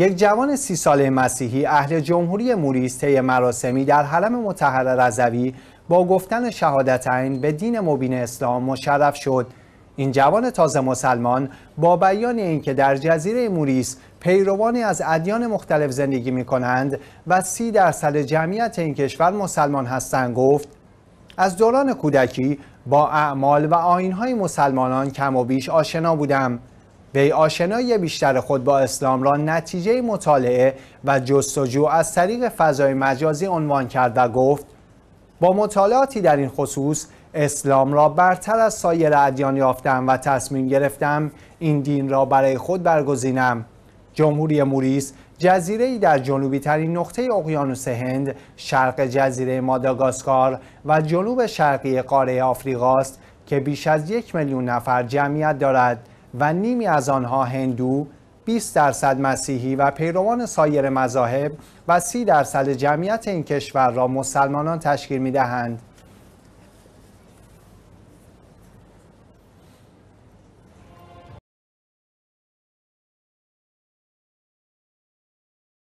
یک جوان سی ساله مسیحی اهل جمهوری موریس طی مراسمی در حرم متحر رضوی با گفتن شهادتین به دین مبین اسلام مشرف شد این جوان تازه مسلمان با بیان اینکه در جزیره موریس پیروانی از ادیان مختلف زندگی می کنند و سی درصد جمعیت این کشور مسلمان هستند گفت از دوران کودکی با اعمال و آینهای مسلمانان کم و بیش آشنا بودم وی آشنایی بیشتر خود با اسلام را نتیجه مطالعه و جستجو از طریق فضای مجازی عنوان کرد و گفت با مطالعاتی در این خصوص اسلام را برتر از سایر ادیان یافتم و تصمیم گرفتم این دین را برای خود برگزینم جمهوری موریس جزیره ای در جنوبی ترین نقطه اقیانوس هند، شرق جزیره ماداگاسکار و جنوب شرقی قاره آفریقاست که بیش از یک میلیون نفر جمعیت دارد. و نیمی از آنها هندو 20 درصد مسیحی و پیروان سایر مذاهب و 30 درصد جمعیت این کشور را مسلمانان تشکیل می دهند.